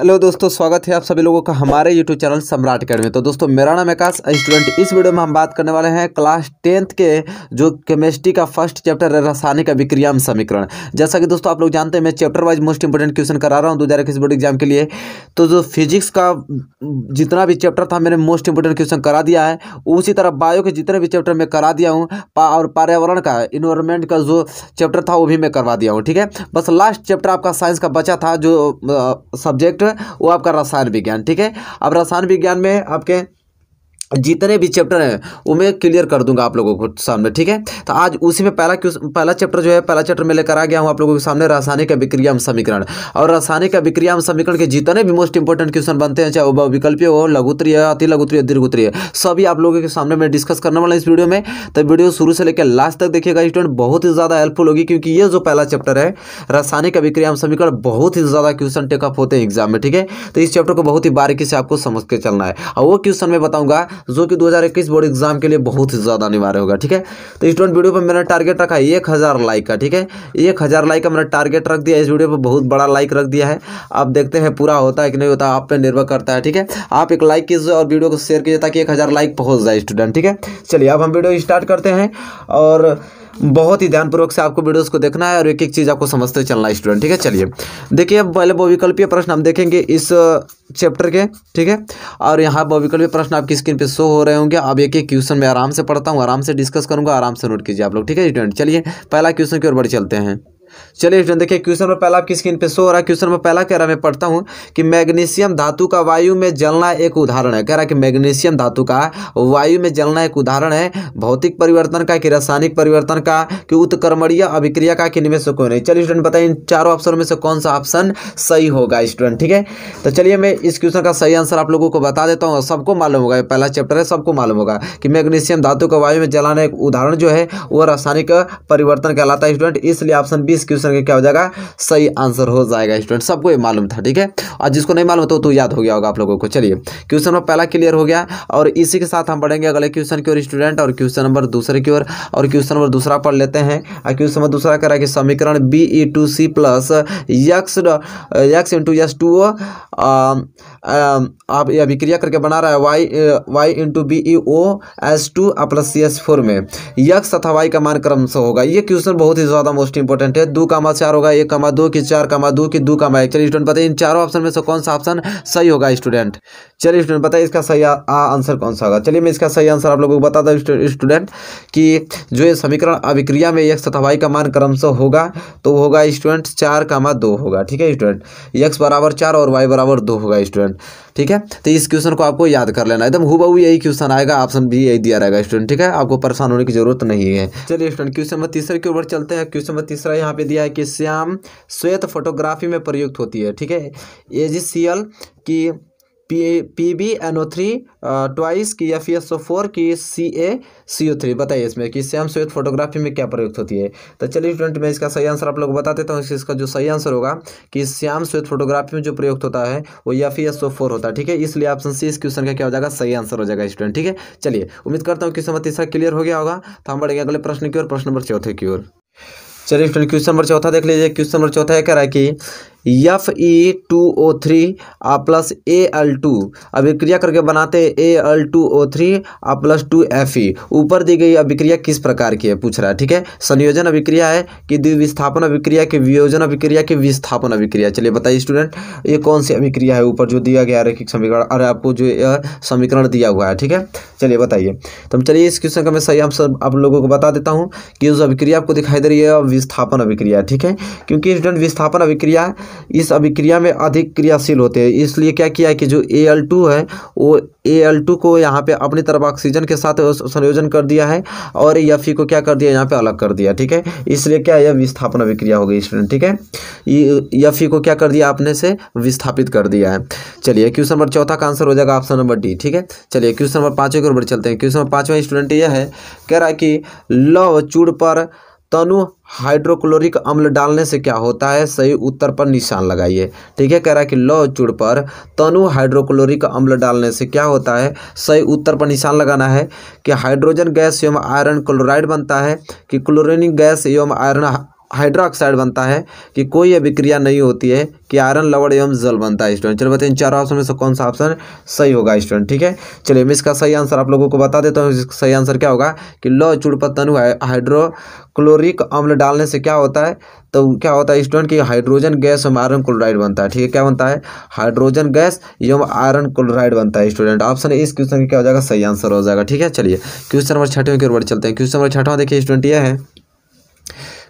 hello दोस्तों स्वागत है आप सभी लोगों का हमारे यूट्यूब चैनल सम्राट अकेडमी तो दोस्तों मेरा नाम आकाश स्टूडेंट इस वीडियो में हम बात करने वाले हैं क्लास टेंथ के जो केमिस्ट्री का फर्स्ट चैप्टर है रासायनिक अभिक्रियाम समीकरण जैसा कि दोस्तों आप लोग जानते हैं मैं chapter wise most important question करा रहा हूँ दो हज़ार इक्कीस बोर्ड एग्जाम के लिए तो जो फिजिक्स का जितना भी चैप्टर था मैंने मोस्ट इंपोर्टेंट क्वेश्चन करा दिया है उसी तरह बायो के जितने भी चैप्टर मैं करा दिया हूँ और पर्यावरण का इन्वायरमेंट का जो चैप्टर था वो भी मैं करवा दिया हूँ ठीक है बस लास्ट चैप्टर आपका साइंस का बचा था जो सब्जेक्ट वो आपका रसायन विज्ञान ठीक है अब रसायन विज्ञान में आपके जितने भी चैप्टर हैं वो मैं क्लियर कर दूंगा आप लोगों को सामने ठीक है तो आज उसी में पहला पहला चैप्टर जो है पहला चैप्टर में लेकर आ गया हूँ आप लोगों के सामने रासायनिक अभिक्रियाम समीकरण और रासायनिक अभिक्रिया समीकरण के जितने भी मोस्ट इंपॉर्टेंट क्वेश्चन बनते हैं चाहे वो विकल्पीय हो लघुत्रीय अति लघुत्रीय दीर्घुत्रीय सभी आप लोगों के सामने मैं डिस्कस करने वाला इस वीडियो में तो वीडियो शुरू से लेकर लास्ट तक देखिएगा स्टूडेंट बहुत ही ज़्यादा हेल्पफुल होगी क्योंकि ये जो पहला चैप्टर है रासायनिक अभिक्रिया समीकरण बहुत ही ज़्यादा क्वेश्चन टेकअप होते हैं एग्जाम में ठीक है तो इस चैप्टर को बहुत ही बारीकी से आपको समझ के चलना है और वो क्वेश्चन मैं बताऊँगा जो कि 2021 बोर्ड एग्जाम के लिए बहुत ही ज़्यादा अनिवार्य होगा ठीक है तो स्टूडेंट वीडियो पर मैंने टारगेट रखा है एक हज़ार लाइक का ठीक है एक हज़ार लाइक का मैंने टारगेट रख दिया इस वीडियो पर बहुत बड़ा लाइक रख दिया है आप देखते हैं पूरा होता है कि नहीं होता आप पर निर्भर करता है ठीक है आप एक लाइक कीजिए और वीडियो को शेयर कीजिए ताकि एक लाइक पहुँच जाए स्टूडेंट ठीक है चलिए अब हम वीडियो स्टार्ट करते हैं और बहुत ही ध्यानपूर्वक से आपको वीडियोस को देखना है और एक एक चीज़ आपको समझते चलना है स्टूडेंट ठीक है चलिए देखिए अब पहले बहुविकल्पीय प्रश्न हम देखेंगे इस चैप्टर के ठीक है और यहाँ बहुविकल्पीय प्रश्न आपकी स्क्रीन पे शो हो रहे होंगे अब एक एक क्वेश्चन में आराम से पढ़ता हूँ आराम से डिस्कस करूँगा आराम से नोट कीजिए आप लोग ठीक है स्टूडेंट चलिए पहला क्वेश्चन की ओर बढ़ चलते हैं चलिए स्टूडेंट देखिए क्वेश्चन नंबर पहला आपकी स्क्रीन पे शो हो रहा है क्वेश्चन नंबर पहला कह रहा मैं पढ़ता हूँ कि मैग्नीशियम धातु का वायु में जलना एक उदाहरण है कह रहा है कि मैग्नीशियम धातु का वायु में जलना एक उदाहरण है भौतिक परिवर्तन का कि रासायनिक परिवर्तन का कि उत्कर्मणीय अभिक्रिया का कि निवेश को नहीं चलिए स्टूडेंट बताइए इन चारों ऑप्शन में से कौन सा ऑप्शन सही होगा स्टूडेंट ठीक है तो चलिए मैं इस क्वेश्चन का सही आंसर आप लोगों को बता देता हूँ सबको मालूम होगा पहला चैप्टर है सबको मालूम होगा कि मैग्नीशियम धातु का वायु में जलाना एक उदाहरण जो है वो रासायनिक परिवर्तन कहलाता है स्टूडेंट इसलिए ऑप्शन बी इस क्वेश्चन का क्या हो जाएगा सही आंसर हो जाएगा स्टूडेंट सबको ये मालूम था ठीक है और जिसको नहीं मालूम तो, तो याद हो गया होगा आप लोगों को चलिए क्वेश्चन नंबर पहला क्लियर हो गया और इसी के साथ हम पढ़ेंगे अगले क्वेश्चन की ओर स्टूडेंट और क्वेश्चन नंबर दूसरे की ओर और क्वेश्चन नंबर दूसरा पढ़ लेते हैं और क्वेश्चन नंबर दूसरा करा कि समीकरण B E two C plus X X into S two आप यह अभिक्रिया करके बना रहा है Y Y into B E O S two plus C S four में यक्स तथा वाई का मान क्रम से होगा ये क्वेश्चन बहुत ही ज़्यादा मोस्ट इंपॉर्टेंट है दो कामा चार होगा एक कामा दो की चार कामा दो की दो कामा एक चलिए स्टूडेंट बताइए इन चारों ऑप्शन में से कौन सा ऑप्शन सही होगा स्टूडेंट चलिए स्टूडेंट बताइए इसका सही आंसर कौन सा होगा चलिए मैं इसका सही आंसर आप लोगों को बता दूँ स्टूडेंट कि जो ये समीकरण अभिक्रिया में यक्ष तथा वाई का मान क्रमश होगा तो होगा स्टूडेंट चार कामा दो होगा ठीक है स्टूडेंट यक्ष बराबर चार और वाई बराबर दो होगा स्टूडेंट ठीक है तो इस क्वेश्चन को आपको याद कर लेना एकदम हुआ यही क्वेश्चन आएगा ऑप्शन बी यही दिया रहेगा स्टूडेंट ठीक है आपको परेशान होने की जरूरत नहीं है चलिए स्टूडेंट क्वेश्चन नंबर तीसरे के ऊपर चलते हैं क्वेश्चन नंबर तीसरा यहाँ पे दिया है कि श्याम श्वेत फोटोग्राफी में प्रयुक्त होती है ठीक है एजिसियल की P B N O three twice की या फिर एस ओ फोर की सी ए सी ओ थ्री बताइए इसमें कि श्याम स्वेद फोटोग्राफी में क्या प्रयुक्त होती है तो चलिए स्टूडेंट मैं इसका सही आंसर आप लोग बता देता हूँ इसका जो सही आंसर होगा कि श्याम स्वेद फोटोग्राफी में जो प्रयुक्त होता है वो या फिर एस ओ फोर होता है ठीक है इसलिए ऑप्शन सी इस क्वेश्चन का क्या हो जाएगा सही आंसर हो जाएगा स्टूडेंट ठीक है चलिए उम्मीद करता हूँ क्वेश्चन तीसरा क्लियर हो गया होगा तो हम बढ़ेंगे अगले प्रश्न की ओर प्रश्न नंबर चौथे की ओर चलिए स्टूडेंट क्वेश्चन नंबर चौथा देख लीजिए क्वेश्चन नंबर चौथा कह रहा है कि F E two O three आ प्लस ए एल टू अभिक्रिया करके बनाते हैं A L two O three आ प्लस टू एफ ई ऊपर दी गई अभिक्रिया किस प्रकार की है पूछ रहा है ठीक है संयोजन अभिक्रिया है कि द्विविस्थापन अभिक्रिया की वियोजन अभिक्रिया की विस्थापन अभिक्रिया चलिए बताइए स्टूडेंट ये कौन सी अभिक्रिया है ऊपर जो दिया गया रैखिक समीकरण और आपको जो समीकरण दिया हुआ है ठीक है चलिए बताइए तो हम चलिए इस क्वेश्चन का मैं सही हम सब आप लोगों को बता देता हूँ कि उस अभिक्रिया आपको दिखाई दे रही है विस्थापन अभिक्रिया ठीक है क्योंकि स्टूडेंट विस्थापन अभिक्रिया इस अभिक्रिया में अधिक क्रियाशील होते हैं इसलिए क्या किया है कि जो ए एल टू है वो ए एल टू को यहाँ पे अपनी तरफ ऑक्सीजन के साथ संयोजन कर दिया है और एफ ई को क्या कर दिया यहाँ पे अलग कर दिया ठीक है इसलिए क्या यह विस्थापन अभिक्रिया हो गई स्टूडेंट ठीक है एफ ई को क्या कर दिया आपने से विस्थापित कर दिया है चलिए क्वेश्चन नंबर चौथा का आंसर हो जाएगा ऑप्शन नंबर डी ठीक है चलिए क्वेश्चन नंबर पाँचवें के ऊपर चलते हैं क्वेश्चन नंबर पाँचवा स्टूडेंट यह है कह रहा है कि लव चूड़ पर तनु हाइड्रोक्लोरिक अम्ल डालने से क्या होता है सही उत्तर पर निशान लगाइए ठीक है कह रहा है कि लौ चूड़ पर तनु हाइड्रोक्लोरिक अम्ल डालने से क्या होता है सही उत्तर पर निशान लगाना है कि हाइड्रोजन गैस एवं आयरन क्लोराइड बनता है कि क्लोरिनिक गैस एवं आयरन हाइड्रोक्साइड बनता है कि कोई अभिक्रिया नहीं होती है कि आयरन लवड़ एवं जल बनता है स्टूडेंट चलो बताइए इन चार ऑप्शन में से कौन सा ऑप्शन सही होगा स्टूडेंट ठीक है चलिए मैं इसका सही आंसर आप लोगों को बता देता हूँ इसका सही आंसर क्या होगा कि लो चूड़पत तनु हाइड्रोक्लोरिक अम्ल डालने से क्या होता है तो क्या होता है स्टूडेंट कि हाइड्रोजन गैस एवं आयरन क्लोराइड बनता है ठीक है क्या बनता है हाइड्रोजन गैस एवं आयरन क्लोराइड बनता है स्टूडेंट ऑप्शन इस क्वेश्चन का क्या हो जाएगा सही आंसर हो जाएगा ठीक है चलिए क्वेश्चन नंबर छठवें की ओर चलते हैं क्वेश्चन नंबर छठवा देखिए स्टूडेंट ये है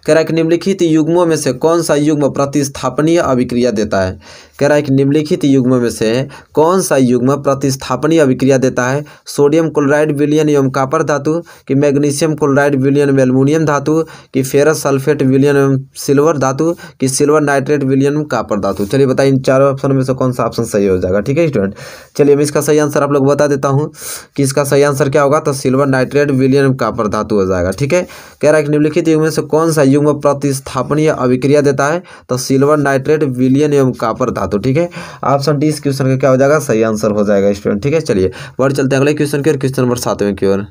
कह रहा है कि निम्नलिखित युग्मों में से कौन सा युग्म प्रतिस्थापनीय अभिक्रिया देता है कह रहा है कि निम्नलिखित युग्मों में से कौन सा युग्म प्रतिस्थापनीय अभिक्रिया देता है सोडियम क्लोराइड विलियन एवं कापर धातु कि मैग्नीशियम क्लोराइड विलियन एवं एल्यूमिनियम धातु कि फेरस सल्फेट विलियन एवं सिल्वर धातु कि सिल्वर नाइट्रेट विलियन एवं कापर धातु चलिए बताइए इन चारों ऑप्शन में से कौन सा ऑप्शन सही हो जाएगा ठीक है स्टूडेंट चलिए मैं इसका सही आंसर आप लोग बता देता हूँ कि इसका सही आंसर क्या होगा तो सिल्वर नाइट्रेट विलियन कापर धातु हो जाएगा ठीक है कह रहा है कि निम्नलिखित युग में से कौन सा संयुग्म प्रतिस्थापनीय अभिक्रिया देता है तो सिल्वर नाइट्रेट विलियन एवं कापर धातु ठीक है ऑप्शन डी इस क्वेश्चन का क्या हो जाएगा सही आंसर हो जाएगा स्टूडेंट ठीक है चलिए बढ़ चलते हैं अगले क्वेश्चन की और क्वेश्चन नंबर सातवें की ओर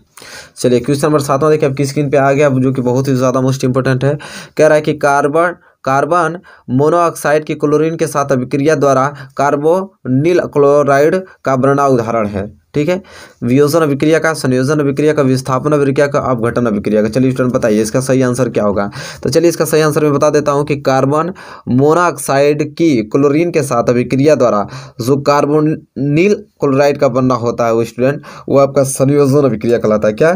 चलिए क्वेश्चन नंबर सातवां देखिए अब किस स्क्रीन पर आ गया जो कि बहुत ही ज़्यादा मोस्ट इंपॉर्टेंट है कह रहा है कि कार्बन कार्बन मोनोऑक्साइड की क्लोरीन के साथ अभिक्रिया द्वारा कार्बोनिल क्लोराइड का बना उदाहरण है ठीक है वियोजन अभिक्रिया का संयोजन अभिक्रिया का विस्थापन अभिक्रिया का अपघटन अभिक्रिया का चलिए स्टूडेंट बताइए इसका सही आंसर क्या होगा तो चलिए इसका सही आंसर मैं बता देता हूँ कि कार्बन मोनाऑक्साइड की क्लोरीन के साथ अभिक्रिया द्वारा जो कार्बोनिल क्लोराइड का बनना होता है वो स्टूडेंट वो आपका संयोजन अभिक्रिया कहलाता है क्या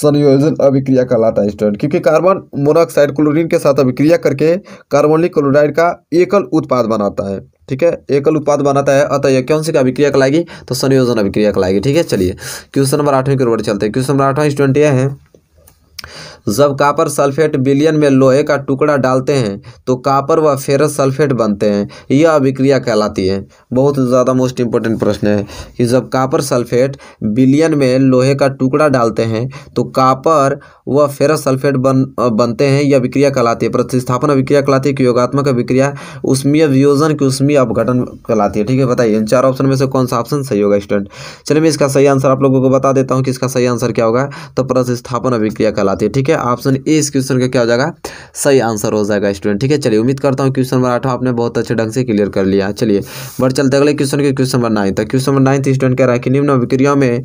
संयोजन अभिक्रिया कहलाता है स्टूडेंट क्योंकि कार्बन मोनाऑक्साइड क्लोरीन के साथ अभिक्रिया करके कार्बोनिल क्लोराइड का एकल उत्पाद बनाता है ठीक है एकल उत्पाद बनाता है अतः यह कौन सी अभिक्रिया कहलाएगी तो संयोजन अभिक्रिया कहलाएगी ठीक है चलिए क्वेश्चन नंबर आठवीं की ओर चलते हैं क्वेश्चन नंबर आठवां स्टूडेंट यह है जब कापर सल्फेट बिलियन में लोहे का टुकड़ा डालते हैं तो कापर व फेरस सल्फेट बनते हैं यह अभिक्रिया कहलाती है बहुत ज़्यादा मोस्ट इम्पोर्टेंट प्रश्न है कि जब कापर सल्फेट बिलियन में लोहे का टुकड़ा डालते हैं तो कापर व फेरस सल्फेट बन बनते हैं यह अभिक्रिया कहलाती है प्रतिस्थापन अभिक्रिया कहलाती है कि योगात्मक अभिक्रिया उष्मीय वियोजन की उष्मीय अपघटन कहलाती है ठीक है बताइए इन चार ऑप्शन में से कौन सा ऑप्शन सही होगा स्टूडेंट चलिए मैं इसका सही आंसर आप लोगों को बता देता हूँ कि इसका सही आंसर क्या होगा तो प्रतिस्थापन अभिक्रिया कहलाती है ठीक है है ऑप्शन ए इस क्वेश्चन का क्या हो जाएगा सही आंसर हो जाएगा स्टूडेंट ठीक है चलिए उम्मीद करता हूँ क्वेश्चन नंबर आठ आपने बहुत अच्छे ढंग से क्लियर कर लिया चलिए बढ़ चलते अगले क्वेश्चन के क्वेश्चन नंबर नाइन था क्वेश्चन नंबर नाइन्थ स्टूडेंट कह रहा है कि निम्न अभिक्रियाओं में आप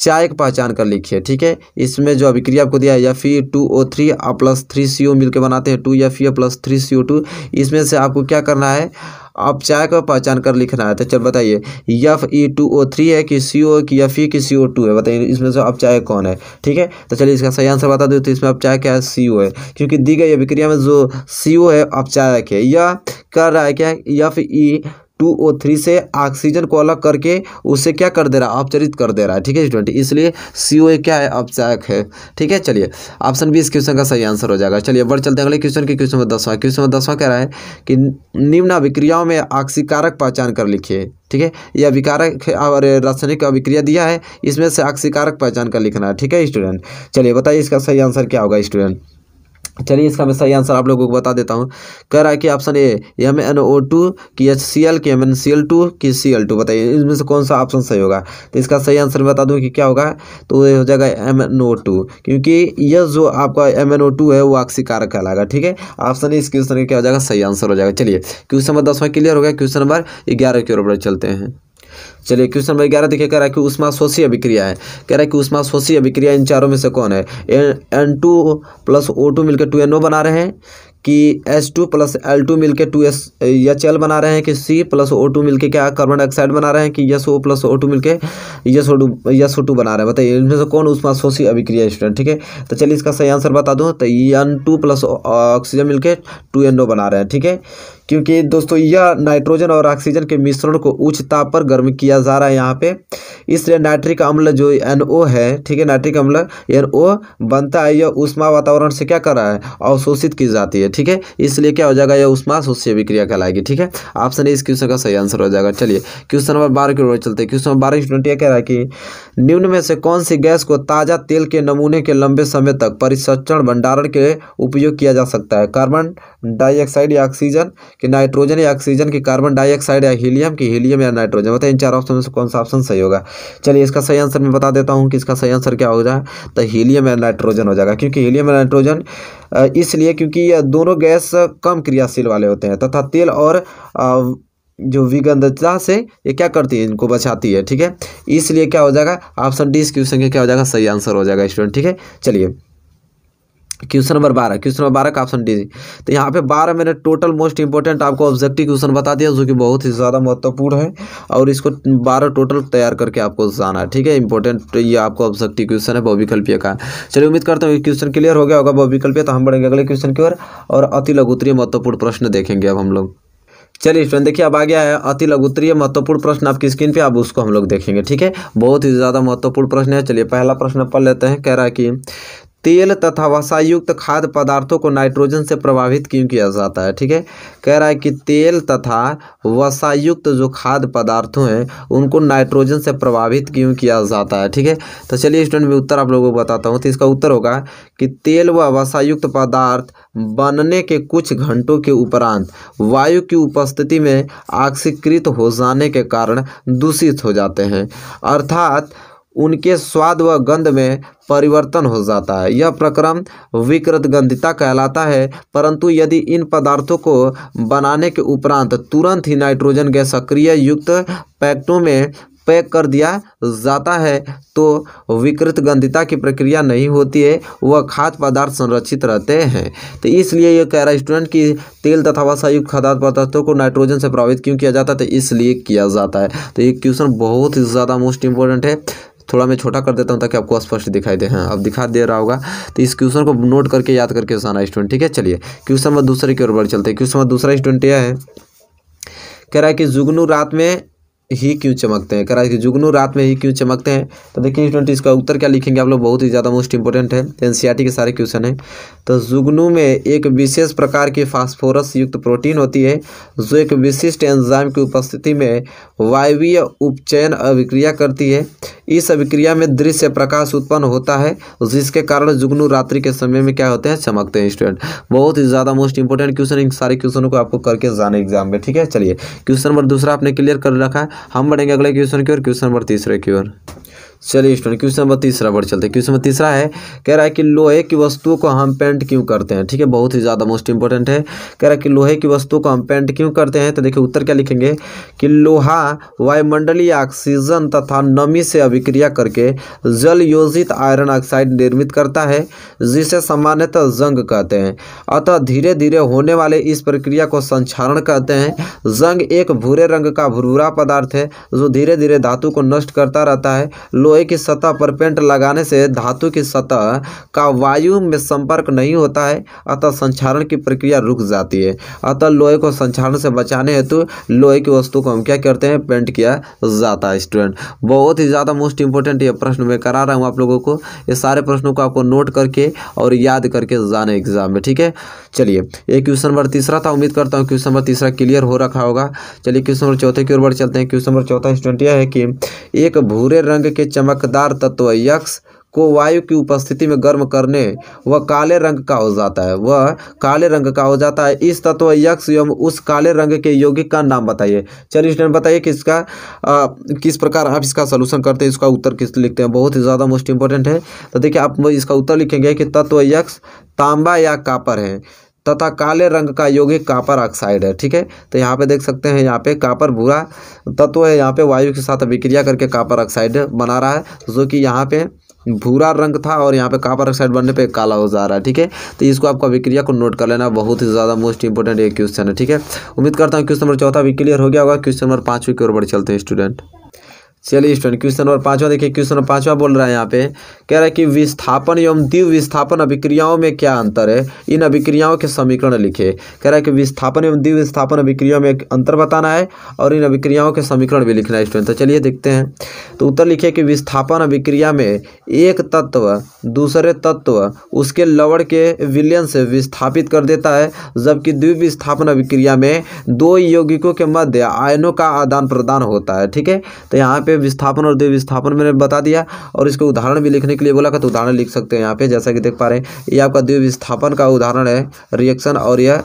चाय औपचारिक पहचान कर लिखिए ठीक है इसमें जो अभिक्रिया आपको दिया है या फिर two O three plus three C O मिलकर बनाते हैं टू या फिर plus three C O two इसमें से आपको क्या करना है चाय को पहचान कर लिखना है तो चल बताइए F E two O three है कि सी ओ कि यफ ई की सी ओ टू है बताइए इसमें से चाय कौन है ठीक है तो चलिए इसका सही आंसर बता दो तो इसमें चाय क्या है सी ओ है क्योंकि दी गई अभिक्रिया में जो सी ओ है अपचायक है यह कर रहा है क्या F E two O three से ऑक्सीजन को अलग करके उसे क्या कर दे रहा है अपचरित कर दे रहा है ठीक है स्टूडेंट इसलिए सी ओ ए क्या है अपचायक है ठीक है चलिए ऑप्शन बी इस क्वेश्चन का सही आंसर हो जाएगा चलिए बढ़ चलते हैं अगले क्वेश्चन के क्वेश्चन में दसवां क्वेश्चन में दसवां कह रहा है कि निम्न अभिक्रियाओं में आक्सीकारक पहचान कर लिखिए ठीक है यह अभिकारक और रासायनिक अभिक्रिया दिया है इसमें से आक्सीकारक पहचान कर लिखना है ठीक है स्टूडेंट चलिए बताइए इसका सही आंसर क्या होगा स्टूडेंट चलिए इसका मैं सही आंसर आप लोगों को बता देता हूँ कह रहा है कि option A M N O two की एच सी एल की M N C L two कि सी एल टू बताइए इनमें से कौन सा ऑप्शन सही होगा तो इसका सही आंसर बता दूँ कि क्या होगा तो ये हो जाएगा एम एन ओ टू क्योंकि यह जो आपका एम एन ओ टू है वो कारक कहलाएगा ठीक है ऑप्शन इस क्वेश्चन का क्या हो जाएगा सही आंसर हो जाएगा चलिए क्वेश्चन नंबर दसवां क्लियर हो गया क्वेश्चन नंबर ग्यारह की ओर चलते हैं चलिए क्वेश्चन नंबर ग्यारह देखिए कह रहा है कि उष्मा शोषी अभिक्रिया है कह रहा है कि उष्मा शोषी अभिक्रिया इन चारों में से कौन है N two plus O two मिलकर टू एन ओ बना रहे हैं कि S two plus L two मिलकर टू एस एच एल बना रहे हैं कि सी प्लस ओ टू मिलकर क्या कार्बन डाइऑक्साइड बना रहे हैं कि S O plus O two मिलकर S O two S O two बना रहे हैं बताइए इनमें से कौन उष्मा शोषी अभिक्रिया स्टूडेंट ठीक है तो चलिए इसका सही आंसर बता दूँ तो एन टू प्लस ऑक्सीजन मिलकर टू एन ओ बना रहे हैं ठीक है क्योंकि दोस्तों यह नाइट्रोजन और ऑक्सीजन के मिश्रण को उच्च ताप पर गर्म किया जा रहा है यहाँ पे इसलिए नाइट्रिक अम्ल जो एन ओ है ठीक है नाइट्रिक अम्ल एन ओ बनता है यह उष्मा वातावरण से क्या कर रहा है अवशोषित की जाती है ठीक है इसलिए क्या हो जाएगा यह उष्मा शोष्य विक्रिया कहलाएगी ठीक है ऑप्शन ए इस क्वेश्चन का सही आंसर हो जाएगा चलिए क्वेश्चन नंबर बारह की ओर चलते क्वेश्चन नंबर बारह स्टूडेंट यह कह रहा है कि निम्न में से कौन सी गैस को ताज़ा तेल के नमूने के लंबे समय तक परिसंचरण भंडारण के उपयोग किया जा सकता है कार्बन डाइऑक्साइड या ऑक्सीजन कि नाइट्रोजन या ऑक्सीजन की कार्बन डाइऑक्साइड या हीलियम की हीलियम या नाइट्रोजन बताइए इन चार ऑप्शन में से कौन सा ऑप्शन सही होगा चलिए इसका सही आंसर मैं बता देता हूँ कि इसका सही आंसर क्या हो जाए तो हीलियम या नाइट्रोजन हो जाएगा क्योंकि हीलियम या नाइट्रोजन इसलिए क्योंकि यह दोनों गैस कम क्रियाशील वाले होते हैं तथा तेल और जो विगंधता से ये क्या करती है इनको बचाती है ठीक है इसलिए क्या हो जाएगा ऑप्शन डी इसकी संख्या क्या हो जाएगा सही आंसर हो जाएगा स्टूडेंट ठीक है चलिए क्वेश्चन नंबर बारह क्वेश्चन नंबर बारह का ऑप्शन डी तो यहाँ पे बारह मैंने टोटल मोस्ट इंपॉर्टेंट आपको ऑब्जेक्टिव क्वेश्चन बता दिया जो कि बहुत ही ज़्यादा महत्वपूर्ण है और इसको बारह टोटल तैयार करके आपको जाना है ठीक है इंपॉर्टेंट तो ये आपको ऑब्जेक्टिव क्वेश्चन है बहुविकल्पीय का चलिए उम्मीद करता हूँ क्वेश्चन क्लियर हो गया होगा बहुविकल्पीय तो हम बढ़ेंगे अगले क्वेश्चन की ओर और अति लघुत्तरीय महत्वपूर्ण प्रश्न देखेंगे अब हम लोग चलिए स्टूडेंट देखिए अब आ गया है अति लघुतरीय महत्वपूर्ण प्रश्न आपकी स्क्रीन पे अब उसको हम लोग देखेंगे ठीक है बहुत ही ज़्यादा महत्वपूर्ण प्रश्न है चलिए पहला प्रश्न पढ़ लेते हैं कह रहा है कि तेल तथा वसायुक्त खाद्य पदार्थों को नाइट्रोजन से प्रभावित क्यों किया जाता है ठीक है कह रहा है कि तेल तथा वसायुक्त जो खाद्य पदार्थों हैं उनको नाइट्रोजन से प्रभावित क्यों किया जाता है ठीक है तो चलिए स्टूडेंट में उत्तर आप लोगों को बताता हूँ तो इसका उत्तर होगा कि तेल व वसायुक्त पदार्थ बनने के कुछ घंटों के उपरांत वायु की उपस्थिति में ऑक्सीकृत हो जाने के कारण दूषित हो जाते हैं अर्थात उनके स्वाद व गंध में परिवर्तन हो जाता है यह प्रक्रम विकृतगंधिता कहलाता है परंतु यदि इन पदार्थों को बनाने के उपरांत तुरंत ही नाइट्रोजन गैस सक्रिय युक्त पैकेटों में पैक कर दिया जाता है तो विकृत गंधिता की प्रक्रिया नहीं होती है वह खाद्य पदार्थ संरक्षित रहते हैं तो इसलिए यह कह रहा स्टूडेंट कि तेल तथा वसायुक्त खाद्य पदार्थों को नाइट्रोजन से प्रभावित क्यों किया जाता है तो इसलिए किया जाता है तो ये क्वेश्चन बहुत ही ज़्यादा मोस्ट इंपॉर्टेंट है थोड़ा मैं छोटा कर देता हूँ ताकि आपको स्पष्ट दिखाई दे हाँ अब दिखा दे रहा होगा तो इस क्वेश्चन को नोट करके याद करके सारा स्टूडेंट ठीक है चलिए क्वेश्चन नंबर दूसरे की ओर बढ़ चलते हैं क्वेश्चन नंबर दूसरा स्टूडेंट यह है कह रहा है कि जुगनू रात में ही क्यों चमकते हैं करा कि जुगनू रात में ही क्यों चमकते हैं तो देखिए स्टूडेंट इसका उत्तर क्या लिखेंगे आप लोग बहुत ही ज़्यादा मोस्ट इंपॉर्टेंट है एन e के सारे क्वेश्चन हैं तो जुगनू में एक विशेष प्रकार की फास्फोरस युक्त प्रोटीन होती है जो एक विशिष्ट एंजाइम की उपस्थिति में वायवीय उपचयन अभिक्रिया करती है इस अभिक्रिया में दृश्य प्रकाश उत्पन्न होता है जिसके कारण जुगनू रात्रि के समय में क्या होते हैं चमकते हैं स्टूडेंट बहुत ही ज़्यादा मोस्ट इंपॉर्टेंट क्वेश्चन इन सारे क्वेश्चनों को आपको करके जाने एग्जाम में ठीक है चलिए क्वेश्चन नंबर दूसरा आपने क्लियर कर रखा है हम बढ़ेंगे अगले क्वेश्चन की ओर क्वेश्चन नंबर तीसरे की ओर चलिए स्टूडेंट क्वेश्चन नंबर तीसरा बढ़ चलते हैं क्वेश्चन नंबर तीसरा है कह रहा है कि लोहे की वस्तुओं को हम पेंट क्यों करते हैं ठीक है बहुत ही ज़्यादा मोस्ट इंपॉर्टेंट है कह रहा है कि लोहे की वस्तुओं को हम पेंट क्यों करते हैं तो देखिए उत्तर क्या लिखेंगे कि लोहा वायुमंडलीय ऑक्सीजन तथा नमी से अभिक्रिया करके जल योजित आयरन ऑक्साइड निर्मित करता है जिसे सामान्यतः जंग कहते हैं अतः धीरे धीरे होने वाले इस प्रक्रिया को संक्षारण कहते हैं जंग एक भूरे रंग का भुरभुरा पदार्थ है जो धीरे धीरे धातु को नष्ट करता रहता है लोहे की सतह पर पेंट लगाने से धातु की सतह का वायु में संपर्क नहीं होता है अतः संचारण की प्रक्रिया रुक जाती है अतः लोहे को संचारण से बचाने हेतु लोहे की वस्तु को हम क्या करते हैं पेंट किया जाता है स्टूडेंट बहुत ही ज़्यादा मोस्ट इंपॉर्टेंट ये प्रश्न मैं करा रहा हूँ आप लोगों को ये सारे प्रश्नों को आपको नोट करके और याद करके जाने एग्जाम में ठीक है चलिए ये क्वेश्चन नंबर तीसरा था उम्मीद करता हूँ क्वेश्चन नंबर तीसरा क्लियर हो रखा होगा चलिए क्वेश्चन नंबर चौथे की ओर बढ़ चलते हैं क्वेश्चन नंबर चौथा स्टूडेंट यह है कि एक भूरे रंग के चमकदार तत्व यक्ष को वायु की उपस्थिति में गर्म करने वह काले रंग का हो जाता है वह काले रंग का हो जाता है इस तत्व यक्ष एवं उस काले रंग के यौगिक का नाम बताइए चलिए स्टूडेंट बताइए कि इसका आ, किस प्रकार आप इसका सलूशन करते हैं इसका उत्तर किस लिखते हैं बहुत ही ज़्यादा मोस्ट इंपॉर्टेंट है तो देखिए आप इसका उत्तर लिखेंगे कि तत्व यक्ष तांबा या कापर है तथा काले रंग का यौगिक कापर ऑक्साइड है ठीक है तो यहाँ पे देख सकते हैं यहाँ पे कापर भूरा तत्व है यहाँ पे वायु के साथ अभिक्रिया करके कापर ऑक्साइड बना रहा है जो कि यहाँ पे भूरा रंग था और यहाँ पे कापर ऑक्साइड बनने पे काला हो जा रहा है ठीक है तो इसको आपको अभिक्रिया को नोट कर लेना बहुत ही ज़्यादा मोस्ट इंपॉर्टेंट ये क्वेश्चन है ठीक है उम्मीद करता हूँ क्वेश्चन नंबर चौथा भी क्लियर हो गया होगा क्वेश्चन नंबर पाँच की ओर बढ़ चलते हैं स्टूडेंट चलिए स्टूडेंट क्वेश्चन नंबर पाँचवा देखिए क्वेश्चन नंबर पाँचवा बोल रहा है यहाँ पे कह रहा है कि विस्थापन एवं दिव विस्थापन अभिक्रियाओं में क्या अंतर है इन अभिक्रियाओं के समीकरण लिखे कह रहा है कि विस्थापन एवं दिव विस्थापन अभिक्रियाओं में अंतर बताना है और इन अभिक्रियाओं के समीकरण भी लिखना है स्टूडेंट तो चलिए देखते हैं तो उत्तर लिखिए कि विस्थापन अभिक्रिया में एक तत्व दूसरे तत्व उसके लवड़ के विलयन से विस्थापित कर देता है जबकि द्विव विस्थापन अभिक्रिया में दो यौगिकों के मध्य आयनों का आदान प्रदान होता है ठीक है तो यहाँ पे पे विस्थापन और देव विस्थापन मैंने बता दिया और इसको उदाहरण भी लिखने के लिए बोला का तो उदाहरण लिख सकते हैं यहाँ पे जैसा कि देख पा रहे हैं ये आपका देव विस्थापन का उदाहरण है रिएक्शन और यह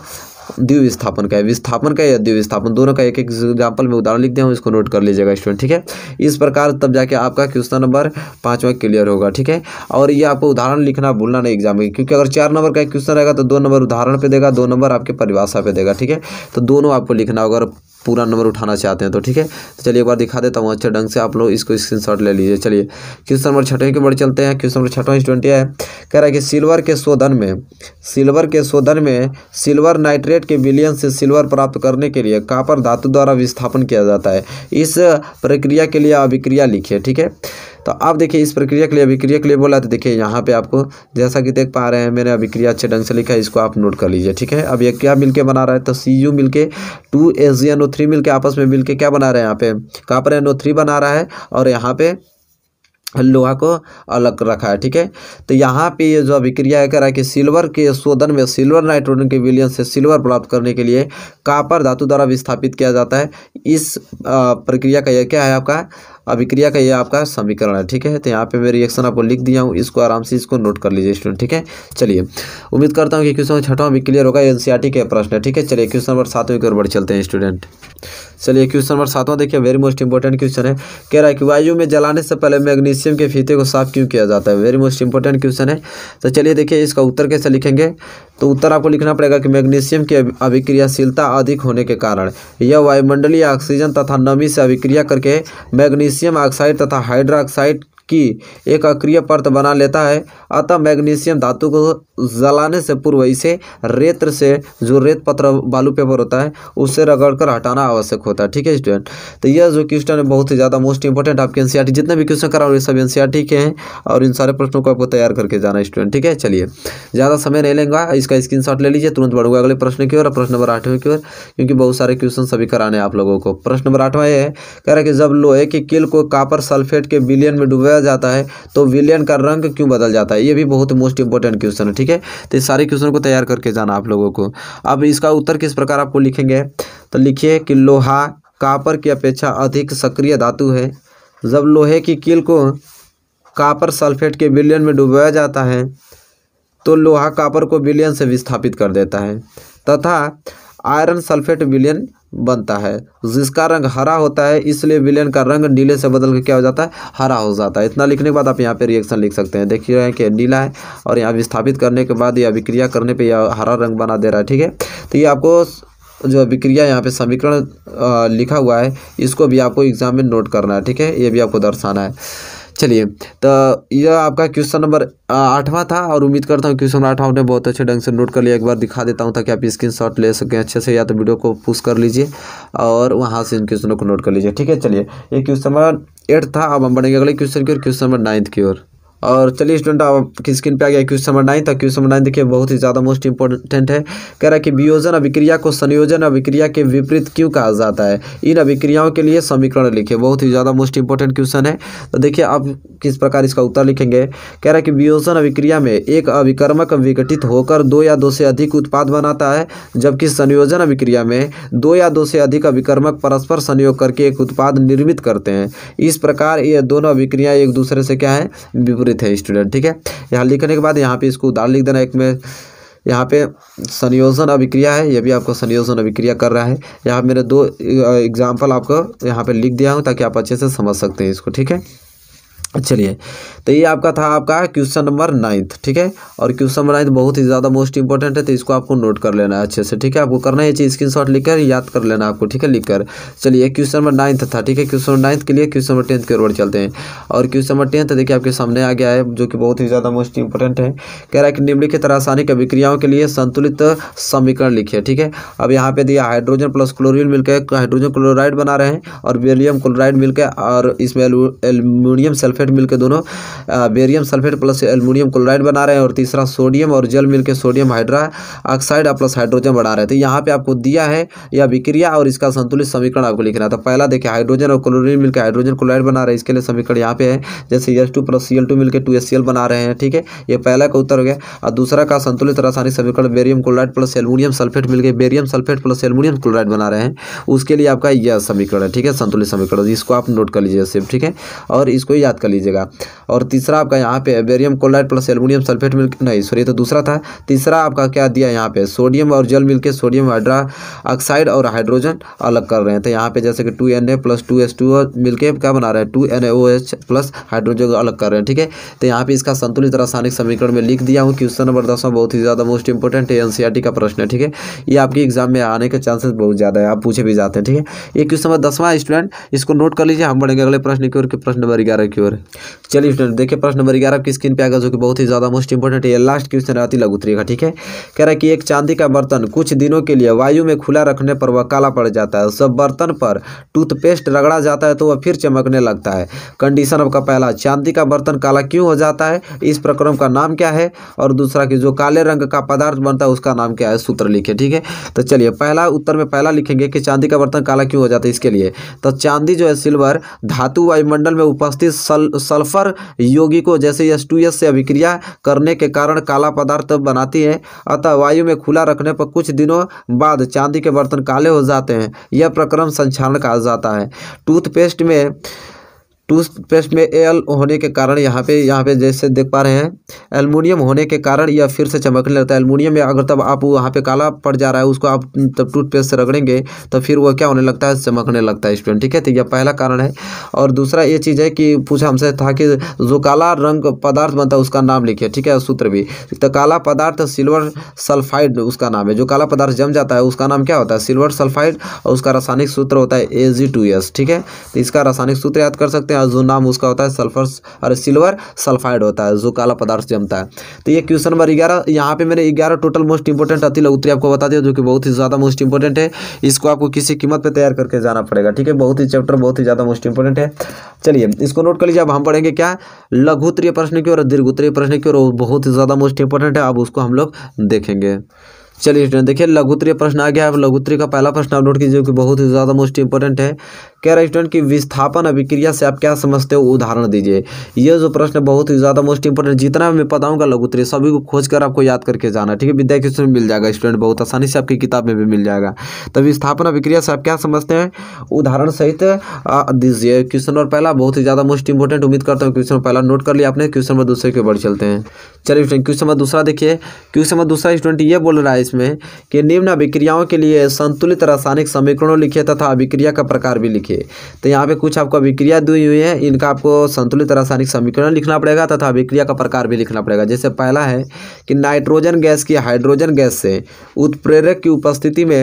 द्वि विस्थापन का है विस्थापन का या द्वि विस्थापन दोनों का एक एक एग्जाम्पल में उदाहरण लिख दिया हूँ इसको नोट कर लीजिएगा स्टूडेंट ठीक है इस प्रकार तब जाके आपका क्वेश्चन नंबर पाँचवा क्लियर होगा ठीक है और ये आपको उदाहरण लिखना भूलना नहीं एग्जाम में क्योंकि अगर चार नंबर का क्वेश्चन रहेगा तो दो नंबर उदाहरण पर देगा दो नंबर आपके परिभाषा पर देगा ठीक है तो दोनों आपको लिखना होगा पूरा नंबर उठाना चाहते हैं तो ठीक है तो चलिए एक बार दिखा देता हूँ अच्छे ढंग से आप लोग इसको स्क्रीन ले लीजिए चलिए क्वेश्चन नंबर छठवें के बड़े चलते हैं क्वेश्चन नंबर छठवां स्टूडेंट है कह रहा है कि सिल्वर के शोधन में सिल्वर के शोधन में सिल्वर नाइट्रेट के विलियन से सिल्वर प्राप्त करने के लिए कापर धातु द्वारा विस्थापन किया जाता है इस प्रक्रिया के लिए अभिक्रिया लिखिए ठीक है तो आप देखिए इस प्रक्रिया के लिए अभिक्रिया के लिए बोला तो देखिए यहाँ पे आपको जैसा कि देख पा रहे हैं मैंने अभिक्रिया अच्छे ढंग से लिखा है इसको आप नोट कर लीजिए ठीक है अब ये क्या मिलके बना रहा है तो सी यू मिल के two S G N O three मिलके आपस में मिलके क्या बना रहे हैं यहाँ पे कापर एन ओ थ्री बना रहा है और यहाँ पे लोहा को अलग रखा है ठीक है तो यहाँ पे ये जो अभिक्रिया कह रहा है कि सिल्वर के शोधन में सिल्वर नाइट्रोजन के विलियन से सिल्वर प्राप्त करने के लिए कापर धातु द्वारा विस्थापित किया जाता है इस प्रक्रिया का यह क्या है आपका अभिक्रिया का ये आपका समीकरण है ठीक है तो यहाँ पे मैं रिएक्शन आपको लिख दिया हूँ इसको आराम से इसको नोट कर लीजिए स्टूडेंट ठीक है चलिए उम्मीद करता हूँ कि क्वेश्चन छठवां भी क्लियर होगा एनसीईआरटी के प्रश्न है ठीक है चलिए क्वेश्चन नंबर सातवें की ओर बढ़ चलते हैं स्टूडेंट चलिए क्वेश्चन नंबर सातवां देखिए वेरी मोस्ट इंपॉर्टेंट क्वेश्चन है कह रहा है कि वायु में जलाने से पहले मैग्नीशियम के फीते को साफ क्यों किया जाता है वेरी मोस्ट इंपॉर्टेंट क्वेश्चन है तो चलिए देखिए इसका उत्तर कैसे लिखेंगे तो उत्तर आपको लिखना पड़ेगा कि मैग्नीशियम की अभिक्रियाशीलता अधिक होने के कारण यह वायुमंडलीय ऑक्सीजन तथा नमी से अभिक्रिया करके मैग्नीशियम ऑक्साइड तथा हाइड्रोक्साइड की एक अक्रिय परत बना लेता है अतः मैग्नीशियम धातु को जलाने से पूर्व इसे रेत से जो रेत पत्र बालू पेपर होता है उससे रगड़कर हटाना आवश्यक होता है ठीक है स्टूडेंट तो यह जो क्वेश्चन है बहुत ही ज़्यादा मोस्ट इंपॉर्टेंट आपके एन e जितने भी क्वेश्चन करा ये सब एन e के हैं और इन सारे प्रश्नों को आपको तैयार करके जाना स्टूडेंट ठीक है चलिए ज़्यादा समय नहीं लेंगे इसका स्क्रीन ले लीजिए तुरंत बढ़ूंगा अगले प्रश्न की ओर प्रश्न नंबर आठवें की ओर क्योंकि बहुत सारे क्वेश्चन सभी कराने आप लोगों को प्रश्न नंबर आठवा यह है कह रहा है कि जब लोहे के किल को कापर सल्फेट के बिलियन में डूबे लगाया जाता है तो विलियन का रंग क्यों बदल जाता है ये भी बहुत मोस्ट इंपॉर्टेंट क्वेश्चन है ठीक है तो सारे क्वेश्चन को तैयार करके जाना आप लोगों को अब इसका उत्तर किस प्रकार आपको लिखेंगे तो लिखिए कि लोहा कापर की अपेक्षा अधिक सक्रिय धातु है जब लोहे की कील को कापर सल्फेट के विलियन में डुबाया जाता है तो लोहा कापर को विलियन से विस्थापित कर देता है तथा आयरन सल्फेट विलियन बनता है जिसका रंग हरा होता है इसलिए विलेन का रंग नीले से बदल के क्या हो जाता है हरा हो जाता है इतना लिखने के बाद आप यहाँ पे रिएक्शन लिख सकते हैं देखिए है कि नीला है और यहाँ विस्थापित करने के बाद यह विक्रिया करने पे यह हरा रंग बना दे रहा है ठीक है तो ये आपको जो विक्रिया यहाँ पे समीकरण लिखा हुआ है इसको भी आपको एग्जाम में नोट करना है ठीक है ये भी आपको दर्शाना है चलिए तो यह आपका क्वेश्चन नंबर आठवां था और उम्मीद करता हूँ क्वेश्चन नंबर आठवां आपने बहुत अच्छे ढंग से नोट कर लिया एक बार दिखा देता हूँ ताकि आप स्क्रीन शॉट ले सकें अच्छे से या तो वीडियो को पुश कर लीजिए और वहाँ से इन क्वेश्चनों को नोट कर लीजिए ठीक है चलिए ये क्वेश्चन नंबर एट था अब हम बढ़ेंगे अगले क्वेश्चन की ओर क्वेश्चन नंबर नाइन्थ की ओर और चलिए स्टूडेंट किस स्क्रीन पे आ गया क्वेश्चन नंबर नाइन था क्वेश्चन नंबर नाइन देखिए बहुत ही ज़्यादा मोस्ट इंपॉर्टेंट है कह रहा है कि वियोजन अभिक्रिया को संयोजन अभिक्रिया के विपरीत क्यों कहा जाता है इन अभिक्रियाओं के लिए समीकरण लिखे बहुत ही ज़्यादा मोस्ट इंपॉर्टेंट क्वेश्चन है तो देखिए आप किस प्रकार इसका उत्तर लिखेंगे कह रहा है कि वियोजन अभिक्रिया में एक अभिकर्मक विघटित होकर दो या दो से अधिक उत्पाद बनाता है जबकि संयोजन अभिक्रिया में दो या दो से अधिक अभिकर्मक परस्पर संयोग करके एक उत्पाद निर्मित करते हैं इस प्रकार ये दोनों अभिक्रिया एक दूसरे से क्या है विपरीत संबंधित है स्टूडेंट ठीक है यहाँ लिखने के बाद यहाँ पे इसको उदाहरण लिख देना एक में यहाँ पे संयोजन अभिक्रिया है ये भी आपको संयोजन अभिक्रिया कर रहा है यहाँ मेरे दो एग्जाम्पल आपको यहाँ पे लिख दिया हूँ ताकि आप अच्छे से समझ सकते हैं इसको ठीक है चलिए तो ये आपका था आपका क्वेश्चन नंबर नाइन्थ ठीक है और क्वेश्चन नंबर नाइन्थ बहुत ही ज़्यादा मोस्ट इंपॉर्टेंट है तो इसको आपको नोट कर लेना है अच्छे से ठीक है आपको करना है चीज़ स्क्रीन शॉट लिखकर याद कर लेना आपको ठीक है लिखकर चलिए क्वेश्चन नंबर नाइन्थ था ठीक है क्वेश्चन नंबर नाइन्थ के लिए क्वेश्चन नंबर टेंथ की ओर चलते हैं और क्वेश्चन नंबर टेंथ देखिए आपके सामने आ गया है जो कि बहुत ही ज़्यादा मोस्ट इंपॉर्टेंट है कह रहा है कि निम्नलिखित रासायनिक अभिक्रियाओं के लिए संतुलित समीकरण लिखिए ठीक है अब यहाँ पे दिया हाइड्रोजन प्लस क्लोरिन मिलकर हाइड्रोजन क्लोराइड बना रहे हैं और बेरियम क्लोराइड मिलकर और इसमें एल्यूमिनियम सल्फेट सल्फेट मिलकर दोनों barium sulphate plus aluminium chloride बना रहे हैं और तीसरा सोडियम और जल मिलकर sodium hydroxide plus hydrogen बना रहे थे तो यहाँ पे आपको दिया है या विक्रिया और इसका संतुलित समीकरण आपको लिखना था तो पहला देखिए हाइड्रोजन और क्लोरीन मिलकर हाइड्रोजन क्लोराइड बना रहे हैं इसके लिए समीकरण यहाँ पे है जैसे S two plus C L two मिलकर टू एस सी एल बना रहे हैं ठीक है ये पहला का उत्तर हो गया और दूसरा का संतुलित रासायनिक समीकरण barium chloride plus aluminium sulphate मिलकर barium sulphate plus aluminium chloride बना रहे हैं उसके लिए आपका यह समीकरण है ठीक है संतुलित समीकरण इसको आप नोट कर लीजिए सिर्फ ठीक है और इसको याद कर लीजिए लीजिएगा और तीसरा आपका यहाँ पे barium chloride plus aluminium sulphate मिल नहीं सॉरी तो दूसरा था तीसरा आपका क्या दिया यहाँ पे सोडियम और जल मिलकर सोडियम हाइड्रा ऑक्साइड और हाइड्रोजन अलग कर रहे हैं तो यहाँ पे जैसे कि two N A plus two S two मिलकर क्या बना रहे हैं two N O H plus hydrogen अलग कर रहे हैं ठीक है तो यहाँ पे इसका संतुलित रासायनिक समीकरण में लिख दिया हूँ क्वेश्चन नंबर दस बहुत ही ज़्यादा मोस्ट इंपॉर्टेंट है एनसीईआरटी का प्रश्न है ठीक है ये आपके एग्जाम में आने के चांसेस बहुत ज़्यादा है आप पूछे भी जाते हैं ठीक है ये क्वेश्चन नंबर दसवां स्टूडेंट इसको नोट कर लीजिए हम बढ़ेंगे अगले प्रश्न की ओर के प्रश्न नंबर ग्यारह की ओर चलिए स्टूडेंट देखिए प्रश्न नंबर ग्यारह की स्क्रीन पे आएगा जो कि बहुत ही ज़्यादा मोस्ट इंपॉर्टेंट है लास्ट क्वेश्चन अति लग उतरेगा ठीक है कह रहा है कि एक चांदी का बर्तन कुछ दिनों के लिए वायु में खुला रखने पर वह काला पड़ जाता है सब बर्तन पर टूथपेस्ट रगड़ा जाता है तो वह फिर चमकने लगता है कंडीशन आपका पहला चांदी का बर्तन काला क्यों हो जाता है इस प्रक्रम का नाम क्या है और दूसरा कि जो काले रंग का पदार्थ बनता है उसका नाम क्या है सूत्र लिखे ठीक है तो चलिए पहला उत्तर में पहला लिखेंगे कि चांदी का बर्तन काला क्यों हो जाता है इसके लिए तो चांदी जो है सिल्वर धातु वायुमंडल में उपस्थित सल सल्फर यौगिकों जैसे एस टू एस से अभिक्रिया करने के कारण काला पदार्थ बनाती है अतः वायु में खुला रखने पर कुछ दिनों बाद चांदी के बर्तन काले हो जाते हैं यह प्रक्रम संक्षारण कहा जाता है टूथपेस्ट में टूथपेस्ट में एल होने के कारण यहाँ पे यहाँ पे जैसे देख पा रहे हैं एलमिनियम होने के कारण यह फिर से चमकने लगता है एलमिनियम में अगर तब आप वहाँ पे काला पड़ जा रहा है उसको आप तब टूथपेस्ट से रगड़ेंगे तो फिर वह क्या होने लगता है चमकने लगता है स्टूडेंट ठीक है तो यह पहला कारण है और दूसरा ये चीज़ है कि पूछा हमसे था कि जो काला रंग पदार्थ बनता है उसका नाम लिखिए ठीक है सूत्र भी तो काला पदार्थ सिल्वर सल्फाइड उसका नाम है जो काला पदार्थ जम जाता है उसका नाम क्या होता है सिल्वर सल्फाइड और उसका रासायनिक सूत्र होता है ए ठीक है तो इसका रासायनिक सूत्र याद कर सकते हैं सकते हैं जो नाम उसका होता है सल्फर और सिल्वर सल्फाइड होता है जो काला पदार्थ जमता है तो ये क्वेश्चन नंबर ग्यारह यहाँ पे मैंने ग्यारह टोटल मोस्ट इंपॉर्टेंट अति उत्तरी आपको बता दिया जो कि बहुत ही ज़्यादा मोस्ट इंपॉर्टेंट है इसको आपको किसी कीमत पर तैयार करके जाना पड़ेगा ठीक है बहुत ही चैप्टर बहुत ही ज़्यादा मोस्ट इंपॉर्टेंट है चलिए इसको नोट कर लीजिए अब हम पढ़ेंगे क्या लघुत्तरीय प्रश्न की और दीर्घोत्तरीय प्रश्न की और बहुत ही ज़्यादा मोस्ट इंपॉर्टेंट है अब उसको हम लोग देखेंगे चलिए स्टूडेंट देखिए लघुत्री प्रश्न आ गया है लघुत्री का पहला प्रश्न आप नोट कीजिए कि बहुत ही ज़्यादा मोस्ट इंपॉर्टेंट है कह रहे स्टूडेंट की विस्थापन अभिक्रिया से आप क्या समझते हो उदाहरण दीजिए ये जो प्रश्न बहुत ही ज़्यादा मोस्ट इंपॉर्टेंट जितना मैं बताऊँगा लघुत्री सभी को खोज कर आपको याद करके जाना ठीक है विद्या के में मिल जाएगा स्टूडेंट बहुत आसानी से आपकी किताब में भी मिल जाएगा तो विस्थापन अभिक्रिया से आप क्या समझते हैं उदाहरण सहित दीजिए क्वेश्चन नंबर पहला बहुत ही ज़्यादा मोस्ट इंपॉर्टेंट उम्मीद करता हूँ क्वेश्चन पहला नोट कर लिया आपने क्वेश्चन नंबर दूसरे के बढ़ चलते हैं चलिए स्टूडेंट क्वेश्चन नंबर दूसरा देखिए क्वेश्चन नंबर दूसरा स्टूडेंट ये बोल रहा है इसमें कि निम्न अभिक्रियाओं के लिए संतुलित रासायनिक समीकरणों लिखे तथा अभिक्रिया का प्रकार भी लिखे तो यहाँ पे कुछ आपको अभिक्रिया दी हुई है इनका आपको संतुलित रासायनिक समीकरण लिखना पड़ेगा तथा अभिक्रिया का प्रकार भी लिखना पड़ेगा जैसे पहला है कि नाइट्रोजन गैस की हाइड्रोजन गैस से उत्प्रेरक की उपस्थिति में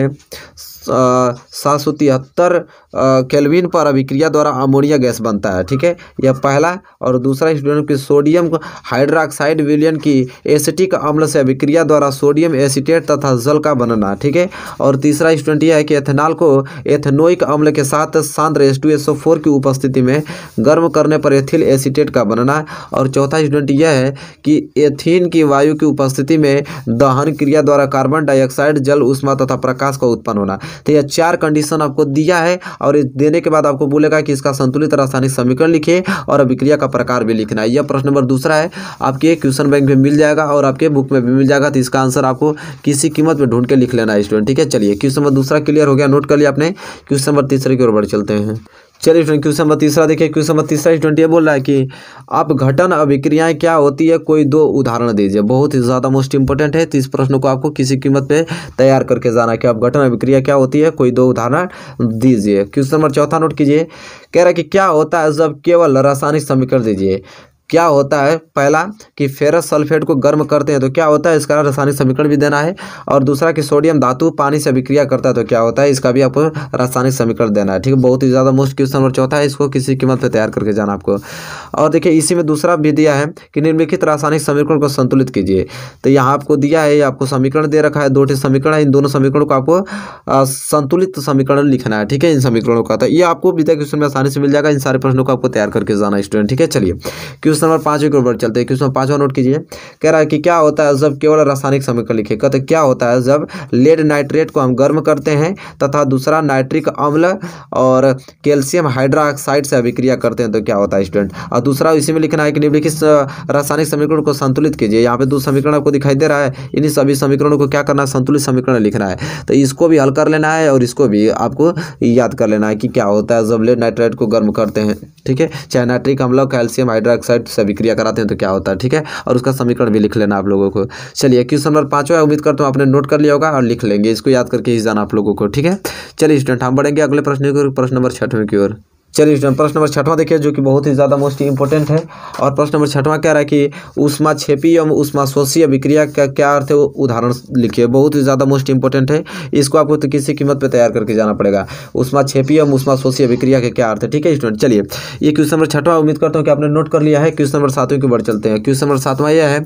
सात सौ तिहत्तर केल्विन पर अभिक्रिया द्वारा अमोनिया गैस बनता है ठीक है यह पहला और दूसरा स्टूडेंट की सोडियम हाइड्रोक्साइड विलियन की एसिटिक अम्ल से अभिक्रिया द्वारा सोडियम एसिटेट तथा जल का बनना ठीक है और तीसरा स्टूडेंट यह है कि एथेनॉल को एथेनोइक अम्ल के साथ सांद्र एस टू फोर की उपस्थिति में गर्म करने पर एथिल एसिटेट का बनना और चौथा स्टूडेंट यह है कि एथीन की वायु की उपस्थिति में दहन क्रिया द्वारा कार्बन डाइऑक्साइड जल उष्मा तथा प्रकाश का उत्पन्न होना तो यह चार कंडीशन आपको दिया है और देने के बाद आपको बोलेगा कि इसका संतुलित रासायनिक समीकरण लिखे और अभिक्रिया का प्रकार भी लिखना है यह प्रश्न नंबर दूसरा है आपके क्वेश्चन बैंक में मिल जाएगा और आपके बुक में भी मिल जाएगा तो इसका आंसर आपको किसी कीमत में ढूंढ के लिख लेना है स्टूडेंट ठीक है चलिए क्वेश्चन नंबर दूसरा क्लियर हो गया नोट कर लिया आपने क्वेश्चन नंबर तीसरे की ओर बढ़ चलते हैं चलिए फ्रेंड क्वेश्चन नंबर तीसरा देखिए क्वेश्चन नंबर तीसरा स्टूडेंट ये बोल रहा है कि आप घटन अभिक्रियाएं क्या होती है कोई दो उदाहरण दीजिए बहुत ही ज़्यादा मोस्ट इंपॉर्टेंट है इस प्रश्न को आपको किसी कीमत पे तैयार करके जाना कि आप घटन अभिक्रिया क्या होती है कोई दो उदाहरण दीजिए क्वेश्चन नंबर चौथा नोट कीजिए कह रहा है कि क्या होता है जब केवल रासायनिक समीकरण दीजिए क्या होता है पहला कि फेरस सल्फेट को गर्म करते हैं तो क्या होता है इसका रासायनिक समीकरण भी देना है और दूसरा कि सोडियम धातु पानी से अभिक्रिया करता है तो क्या होता है इसका भी आपको रासायनिक समीकरण देना है ठीक है बहुत ही ज़्यादा मोस्ट क्वेश्चन नंबर चौथा है इसको किसी कीमत पर तैयार करके जाना आपको और देखिए इसी में दूसरा भी दिया है कि निम्नलिखित रासायनिक समीकरण को संतुलित कीजिए तो यहाँ आपको दिया है आपको समीकरण दे रखा है दो समीकरण है इन दोनों समीकरणों को आपको संतुलित समीकरण लिखना है ठीक है इन समीकरणों का तो ये आपको विद्या क्वेश्चन में आसानी से मिल जाएगा इन सारे प्रश्नों को आपको तैयार करके जाना स्टूडेंट ठीक है चलिए क्वेश्चन क्वेश्चन नंबर पाँचवें के ऊपर चलते हैं क्वेश्चन नंबर पाँचवा नोट कीजिए कह रहा है कि क्या होता है जब केवल रासायनिक समीकरण लिखे कहते क्या होता है जब लेड नाइट्रेट को हम गर्म करते हैं तथा दूसरा नाइट्रिक अम्ल और कैल्शियम हाइड्रोक्साइड से अभिक्रिया करते हैं तो क्या होता है स्टूडेंट और दूसरा इसी में लिखना है कि निम्नलिखित रासायनिक समीकरण को संतुलित कीजिए यहाँ पे दो समीकरण आपको दिखाई दे रहा है इन सभी समीकरणों को क्या करना है संतुलित समीकरण लिखना है तो इसको भी हल कर लेना है और इसको भी आपको याद कर लेना है कि क्या होता है जब लेड नाइट्रेट को गर्म करते हैं ठीक है चाहे नाइट्रिक अम्ल कैल्शियम हाइड्रोक्साइड से अभिक्रिया कराते हैं तो क्या होता है ठीक है और उसका समीकरण भी लिख लेना आप लोगों को चलिए क्वेश्चन नंबर है उम्मीद करता हूँ आपने नोट कर लिया होगा और लिख लेंगे इसको याद करके ही जाना आप लोगों को ठीक है चलिए स्टूडेंट हम बढ़ेंगे अगले प्रश्न की ओर प्रश्न नंबर छठवें की ओर चलिए स्टूडेंट प्रश्न नंबर छठवां देखिए जो कि बहुत ही ज़्यादा मोस्ट इंपॉर्टेंट है और प्रश्न नंबर छठवां कह रहा है कि उष्मा छेपी एवं उष्मा शोषी अभिक्रिया का क्या अर्थ है वो उदाहरण लिखिए बहुत ही ज़्यादा मोस्ट इंपॉर्टेंट है इसको आपको तो किसी कीमत पर तैयार करके जाना पड़ेगा उष्मा छेपी एवं उष्मा शोषीय अभिक्रिया का क्या अर्थ है ठीक है स्टूडेंट चलिए ये क्वेश्चन नंबर छठवां उम्मीद करता हूँ कि आपने नोट कर लिया है क्वेश्चन नंबर सातवें की बढ़ चलते हैं क्वेश्चन नंबर सातवां यह है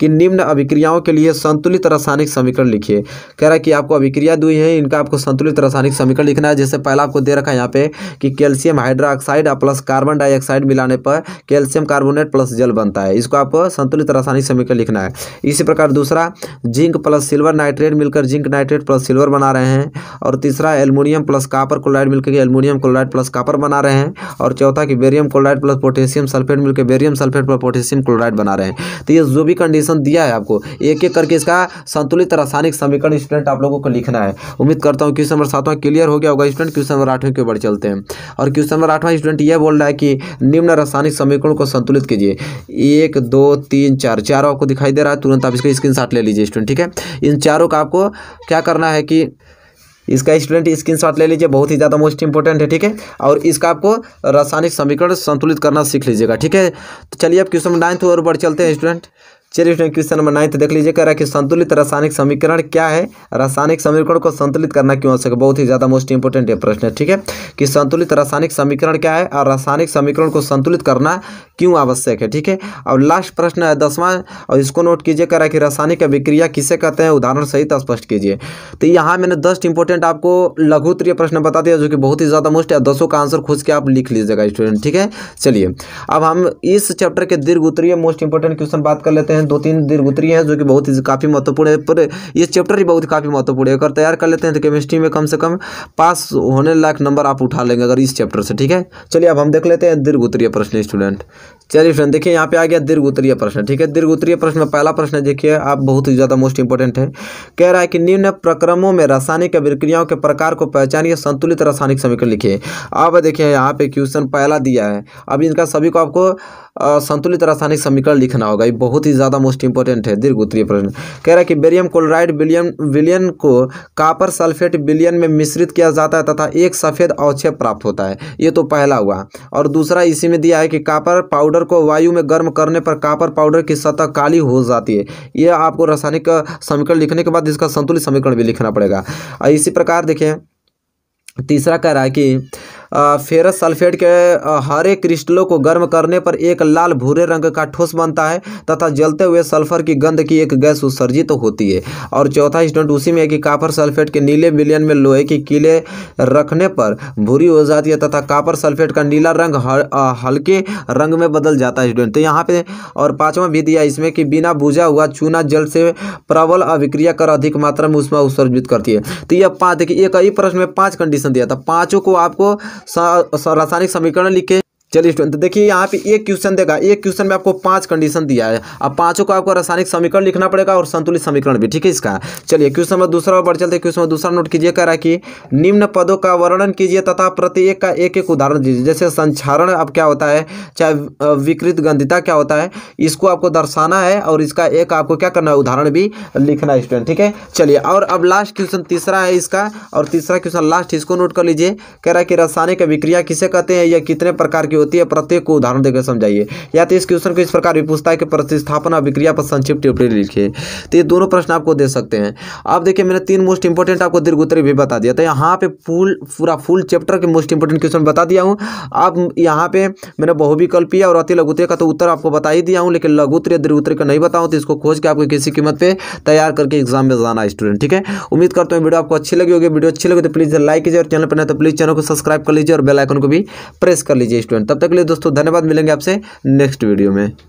कि निम्न अभिक्रियाओं के लिए संतुलित रासायनिक समीकरण लिखिए कह रहा है कि आपको अभिक्रिया दुई है इनका आपको संतुलित रासायनिक समीकरण लिखना है जैसे पहला आपको दे रखा है यहाँ पे कि कैल्शियम और प्लस कार्बन डाइऑक्साइड मिलाने पर कैल्शियम कार्बोनेट प्लस जल बनता है इसको आपको संतुलित रासायनिक समीकरण लिखना है इसी प्रकार दूसरा जिंक प्लस सिल्वर नाइट्रेट मिलकर जिंक नाइट्रेट प्लस सिल्वर बना रहे हैं और तीसरा एल्यूमिनियम प्लस कापर क्लोराइड मिलकर एल्मोनियम क्लोराइड प्लस कापर बना रहे हैं और चौथा कि barium chloride plus potassium sulphate मिलकर barium sulphate plus potassium chloride बना रहे हैं तो ये जो भी कंडीशन दिया है आपको एक एक करके इसका संतुलित रासायनिक समीकरण स्टूडेंट आप लोगों को लिखना है उम्मीद करता हूँ क्वेश्चन नंबर सातवां क्लियर हो गया होगा स्टूडेंट क्वेश्चन नंबर आठवें के ऊपर चलते हैं और क्वेश्चन नंबर आठवां स्टूडेंट यह बोल रहा है कि निम्न रासायनिक समीकरण को संतुलित कीजिए एक दो तीन चार चारों आपको दिखाई दे रहा है तुरंत आप इसका स्क्रीन ले लीजिए स्टूडेंट ठीक है इन चारों का आपको क्या करना है कि इसका स्टूडेंट स्क्रीनशॉट ले लीजिए बहुत ही ज़्यादा मोस्ट इंपॉर्टेंट है ठीक है और इसका आपको रासायनिक समीकरण संतुलित करना सीख लीजिएगा ठीक है तो चलिए अब क्वेश्चन नाइन्थ और बढ़ चलते हैं स्टूडेंट चलिए इसमें क्वेश्चन नंबर नाइन्थ देख लीजिए कह रहा है कि संतुलित रासायनिक समीकरण क्या है रासायनिक समीकरण को संतुलित करना क्यों आवश्यक है बहुत ही ज़्यादा मोस्ट इंपोर्टेंट है प्रश्न ठीक है कि संतुलित रासायनिक समीकरण क्या है और रासायनिक समीकरण को संतुलित करना क्यों आवश्यक है ठीक है और लास्ट प्रश्न है दसवां और इसको नोट कीजिए कह रहा है कि रासायनिक अभिक्रिया किसे कहते हैं उदाहरण सहित स्पष्ट कीजिए तो यहाँ मैंने दस इंपोर्टेंट आपको लघुत्तरीय प्रश्न बता दिया जो कि बहुत ही ज़्यादा मोस्ट है दसों का आंसर खोज के आप लिख लीजिएगा स्टूडेंट ठीक है चलिए अब हम इस चैप्टर के दीर्घ उत्तरीय मोस्ट इंपोर्टेंट क्वेश्चन बात कर लेते हैं हैं दो तीन दीर्घ उत्तरी हैं जो कि बहुत ही काफ़ी महत्वपूर्ण है पर ये चैप्टर ही बहुत काफ़ी महत्वपूर्ण है अगर तैयार कर लेते हैं तो केमिस्ट्री में कम से कम पास होने लायक नंबर आप उठा लेंगे अगर इस चैप्टर से ठीक है चलिए अब हम देख लेते हैं दीर्घ उत्तरीय प्रश्न स्टूडेंट चलिए फ्रेंड देखिए यहाँ पे आ गया दीर्घ उत्तरीय प्रश्न ठीक है दीर्घ उत्तरीय प्रश्न में पहला प्रश्न देखिए आप बहुत ही ज़्यादा मोस्ट इंपॉर्टेंट है कह रहा है कि निम्न प्रक्रमों में रासायनिक अभिक्रियाओं के प्रकार को पहचानिए संतुलित रासायनिक समीकरण लिखिए अब देखिए यहाँ पे क्वेश्चन पहला दिया है अब इनका सभी को आपको संतुलित रासायनिक समीकरण लिखना होगा ये बहुत ही ज़्यादा मोस्ट इंपॉर्टेंट है दीर्घ उत्तरीय प्रश्न कह रहा है कि बेरियम क्लोराइड बिलियन विलियन को कापर सल्फेट बिलियन में मिश्रित किया जाता है तथा एक सफ़ेद अवक्षेप प्राप्त होता है ये तो पहला हुआ और दूसरा इसी में दिया है कि कापर पाउडर पाउडर को वायु में गर्म करने पर कापर पाउडर की सतह काली हो जाती है यह आपको रासायनिक समीकरण लिखने के बाद इसका संतुलित समीकरण भी लिखना पड़ेगा इसी प्रकार देखें तीसरा कह रहा है कि फेरस सल्फेट के हरे क्रिस्टलों को गर्म करने पर एक लाल भूरे रंग का ठोस बनता है तथा जलते हुए सल्फर की गंध की एक गैस उत्सर्जित तो होती है और चौथा स्टूडेंट उसी में है कि कापर सल्फेट के नीले मिलियन में लोहे की कीले रखने पर भूरी हो जाती है तथा कापर सल्फेट का नीला रंग हल्के रंग में बदल जाता है स्टूडेंट तो यहाँ पे और पाँचवा भी दिया इसमें कि बिना बुझा हुआ चूना जल से प्रबल अभिक्रिया कर अधिक मात्रा में उसमें उत्सर्जित करती है तो यह पाँच देखिए एक ही प्रश्न में पाँच कंडीशन दिया था पाँचों को आपको रासायनिक समीकरण लिखे चलिए स्टूडेंट तो देखिए यहाँ पे एक क्वेश्चन देगा एक क्वेश्चन में आपको पांच कंडीशन दिया है अब पांचों को आपको रासायनिक समीकरण लिखना पड़ेगा और संतुलित समीकरण भी ठीक है इसका चलिए क्वेश्चन नंबर दूसरा बढ़ चलते क्वेश्चन नंबर दूसरा नोट कीजिए कह रहा कि निम्न पदों का वर्णन कीजिए तथा प्रत्येक का एक एक उदाहरण दीजिए जैसे संचारण अब क्या होता है चाहे विकृत गंधिता क्या होता है इसको आपको दर्शाना है और इसका एक आपको क्या करना है उदाहरण भी लिखना है स्टूडेंट ठीक है चलिए और अब लास्ट क्वेश्चन तीसरा है इसका और तीसरा क्वेश्चन लास्ट इसको नोट कर लीजिए कह रहा है कि रासायनिक विक्रिया किसे कहते हैं या कितने प्रकार की होती है प्रत्येक को उदाहरण देकर समझाइए या तो इस क्वेश्चन को इस प्रकार भी पूछता है कि प्रतिस्थापन अभिक्रिया पर संक्षिप्त टिप्पणी लिखिए तो ये दोनों प्रश्न आपको दे सकते हैं अब देखिए मैंने तीन मोस्ट इंपॉर्टेंट आपको दीर्घ उत्तरी भी बता दिया तो यहाँ पे फुल पूरा फुल चैप्टर के मोस्ट इंपॉर्टेंट क्वेश्चन बता दिया हूँ अब यहाँ पे मैंने बहुविकल्पीय और अति लघुत्तरीय का तो उत्तर आपको बता ही दिया हूँ लेकिन या दीर्घ उत्तरी का नहीं बताऊँ तो इसको खोज के आपको किसी कीमत पर तैयार करके एग्जाम में जाना स्टूडेंट ठीक है उम्मीद करता हूँ वीडियो आपको अच्छी लगी होगी वीडियो अच्छी लगी तो प्लीज़ लाइक कीजिए और चैनल पर नहीं तो प्लीज़ चैनल को सब्सक्राइब कर लीजिए और बेल आइकन को भी प्रेस कर लीजिए स्टूडेंट तब तक के लिए दोस्तों धन्यवाद मिलेंगे आपसे नेक्स्ट वीडियो में